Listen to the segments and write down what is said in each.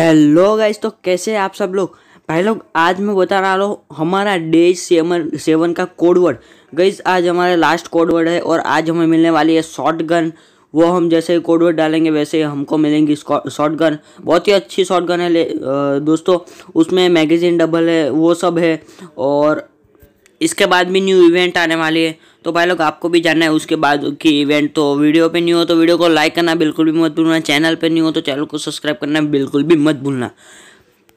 hello guys तो कैसे आप सब लोग भाई लोग आज मैं बता रहा हूँ हमारा डे सेवन सेवन का कोडवर्ड गाइस आज हमारा लास्ट कोडवर्ड है और आज हमें मिलने वाली है शॉर्ट गन वो हम जैसे ही कोडवर्ड डालेंगे वैसे हमको मिलेंगी शॉर्ट गन बहुत ही अच्छी शॉर्ट गन है ले, दोस्तों उसमें मैगजीन डबल है वो सब है और इसके बाद भी न्यू इवेंट आने वाली है तो भाई लोग आपको भी जानना है उसके बाद की इवेंट तो वीडियो पे न्यू हो तो वीडियो को लाइक करना बिल्कुल भी मत भूलना चैनल पे न्यू हो तो चैनल को सब्सक्राइब करना बिल्कुल भी मत भूलना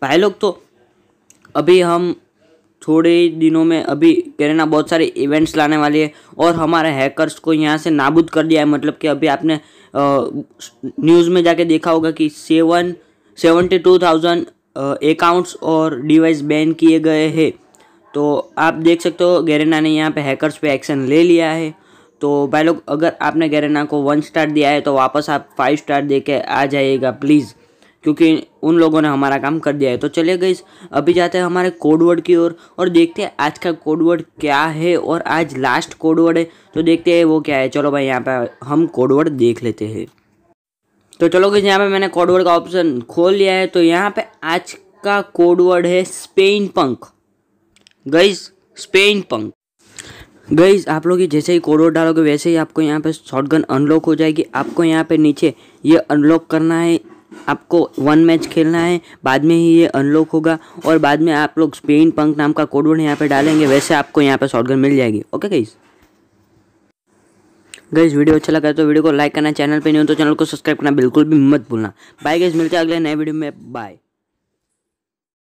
भाई लोग तो अभी हम थोड़े दिनों में अभी कह रहे ना बहुत सारे इवेंट्स लाने वाले हैं और हमारे हैकर्स को यहाँ से नाबूद कर दिया है मतलब कि अभी आपने न्यूज़ में जाके देखा होगा कि seven seventy two thousand accounts और डिवाइस बैन किए गए हैं तो आप देख सकते हो गेरेना ने यहाँ पे हैकर्स पे एक्शन ले लिया है तो भाई लोग अगर आपने गेरेना को वन स्टार दिया है तो वापस आप फाइव स्टार दे के आ जाइएगा प्लीज़ क्योंकि उन लोगों ने हमारा काम कर दिया है तो चलिए गई अभी जाते हैं हमारे कोडवर्ड की ओर और, और देखते हैं आज का कोडवर्ड क्या है और आज लास्ट कोडवर्ड है तो देखते हैं वो क्या है चलो भाई यहाँ पे हम कोडवर्ड देख लेते हैं तो चलो गई यहाँ पे मैंने कोडवर्ड का ऑप्शन खोल लिया है तो यहाँ पे आज का कोडवर्ड है स्पेन पंख गईज स्पेन पंक गईज आप लोग जैसे ही कोडोर डालोगे वैसे ही आपको यहाँ पे गन अनलॉक हो जाएगी आपको यहाँ पे नीचे ये अनलॉक करना है आपको वन मैच खेलना है बाद में ही ये अनलॉक होगा और बाद में आप लोग स्पेन पंक नाम का कोडवर्ड यहाँ पे डालेंगे वैसे आपको यहाँ पे गन मिल जाएगी ओके गईज गईज वीडियो अच्छा लगा तो वीडियो को लाइक करना चैनल पर नहीं हो तो चैनल को सब्सक्राइब करना बिल्कुल भी मत भूलना बाय गईज मिलते अगले नए वीडियो में बाय